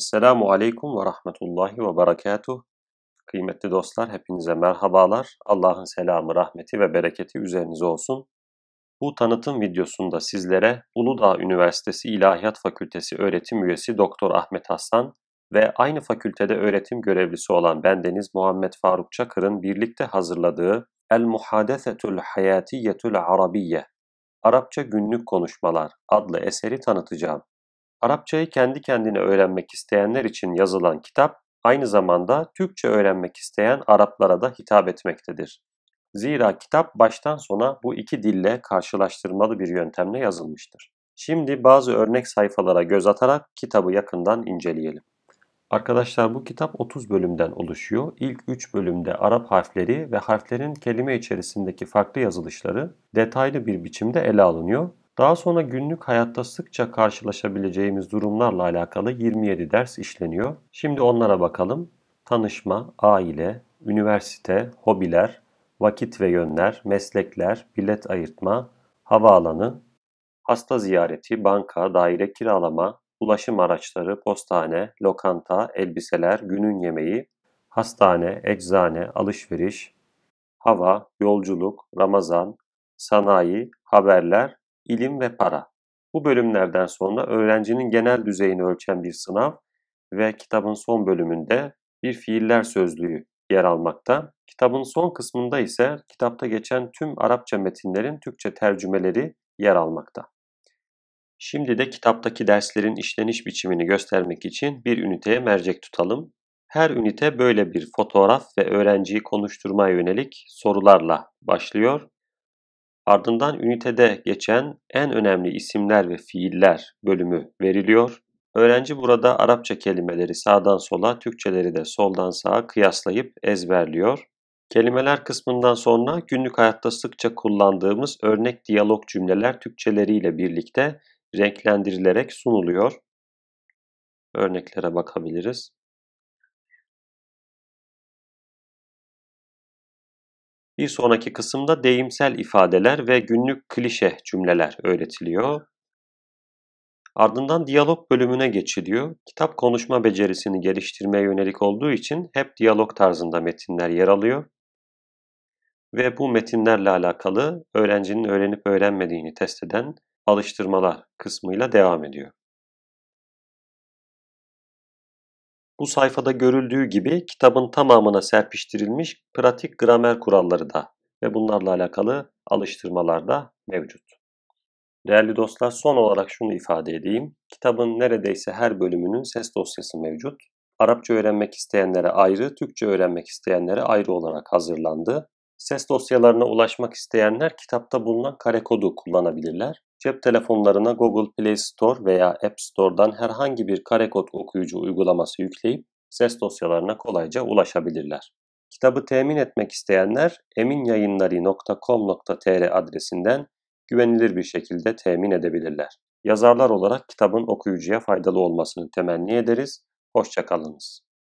Esselamu Aleyküm ve Rahmetullahi ve Berekatuh. Kıymetli dostlar hepinize merhabalar. Allah'ın selamı, rahmeti ve bereketi üzerinize olsun. Bu tanıtım videosunda sizlere Uludağ Üniversitesi İlahiyat Fakültesi öğretim üyesi Doktor Ahmet Hasan ve aynı fakültede öğretim görevlisi olan bendeniz Muhammed Faruk Çakır'ın birlikte hazırladığı El Muhadesetül Hayatiyetül Arabiye Arapça Günlük Konuşmalar adlı eseri tanıtacağım. Arapçayı kendi kendine öğrenmek isteyenler için yazılan kitap, aynı zamanda Türkçe öğrenmek isteyen Araplara da hitap etmektedir. Zira kitap baştan sona bu iki dille karşılaştırmalı bir yöntemle yazılmıştır. Şimdi bazı örnek sayfalara göz atarak kitabı yakından inceleyelim. Arkadaşlar bu kitap 30 bölümden oluşuyor. İlk 3 bölümde Arap harfleri ve harflerin kelime içerisindeki farklı yazılışları detaylı bir biçimde ele alınıyor. Daha sonra günlük hayatta sıkça karşılaşabileceğimiz durumlarla alakalı 27 ders işleniyor. Şimdi onlara bakalım. Tanışma, aile, üniversite, hobiler, vakit ve yönler, meslekler, bilet ayırtma, havaalanı, hasta ziyareti, banka, daire kiralama, ulaşım araçları, postane, lokanta, elbiseler, günün yemeği, hastane, eczane, alışveriş, hava, yolculuk, Ramazan, sanayi, haberler, ilim ve para. Bu bölümlerden sonra öğrencinin genel düzeyini ölçen bir sınav ve kitabın son bölümünde bir fiiller sözlüğü yer almakta. Kitabın son kısmında ise kitapta geçen tüm Arapça metinlerin Türkçe tercümeleri yer almakta. Şimdi de kitaptaki derslerin işleniş biçimini göstermek için bir üniteye mercek tutalım. Her ünite böyle bir fotoğraf ve öğrenciyi konuşturmaya yönelik sorularla başlıyor Ardından ünitede geçen en önemli isimler ve fiiller bölümü veriliyor. Öğrenci burada Arapça kelimeleri sağdan sola, Türkçeleri de soldan sağa kıyaslayıp ezberliyor. Kelimeler kısmından sonra günlük hayatta sıkça kullandığımız örnek diyalog cümleler Türkçeleriyle birlikte renklendirilerek sunuluyor. Örneklere bakabiliriz. Bir sonraki kısımda deyimsel ifadeler ve günlük klişe cümleler öğretiliyor. Ardından diyalog bölümüne geçiliyor. Kitap konuşma becerisini geliştirmeye yönelik olduğu için hep diyalog tarzında metinler yer alıyor. Ve bu metinlerle alakalı öğrencinin öğrenip öğrenmediğini test eden alıştırmalar kısmıyla devam ediyor. Bu sayfada görüldüğü gibi kitabın tamamına serpiştirilmiş pratik gramer kuralları da ve bunlarla alakalı alıştırmalar da mevcut. Değerli dostlar son olarak şunu ifade edeyim. Kitabın neredeyse her bölümünün ses dosyası mevcut. Arapça öğrenmek isteyenlere ayrı, Türkçe öğrenmek isteyenlere ayrı olarak hazırlandı. Ses dosyalarına ulaşmak isteyenler kitapta bulunan kare kodu kullanabilirler. Cep telefonlarına Google Play Store veya App Store'dan herhangi bir karekod okuyucu uygulaması yükleyip ses dosyalarına kolayca ulaşabilirler. Kitabı temin etmek isteyenler eminyayınları.com.tr adresinden güvenilir bir şekilde temin edebilirler. Yazarlar olarak kitabın okuyucuya faydalı olmasını temenni ederiz. Hoşçakalınız.